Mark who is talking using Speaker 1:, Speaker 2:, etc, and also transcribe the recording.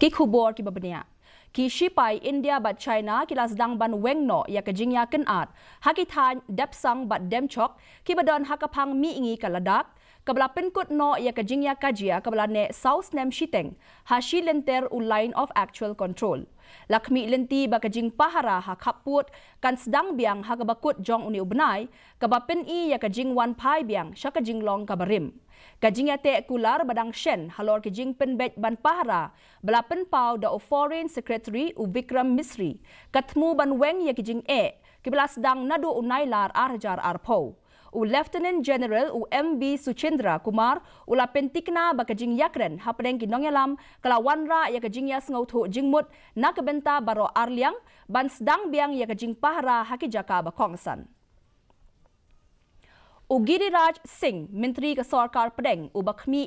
Speaker 1: kikubor kibabnya. Kishipai India bat China kila sedang ban wengno ya kejingnya kenat. Hakitan depsang bat demchok kibadon hakapang mi ingi kaladak kabla pinkut no ia kajing ya kajia kabla ne saus nem shiteng hashi lenter u line of actual control lakmi lenti ba kajing pahara ha kaput kan sedang biang ha kabakut jong uni ubnai kaba pin i ya kajing wan pai biang sha kajing long kabarim kajing ya te kular badang shen halor kajing penbet ban pahara bala pin pau da foreign secretary u vikram misri katmu ban weng ia kajing e Kebelas sedang nadu unai lar arjar arpo u Lieutenant General u MB Suchendra Kumar u la pentikna ba ka jing yakren ha pedeng ki nong yalam kala wan ya ka jing yas ngau tho jing na ka benta baro arliang ban sdang biang ya ka jing pahara ha ki jaka ba kongsan u Singh Menteri ka sarkar pedeng u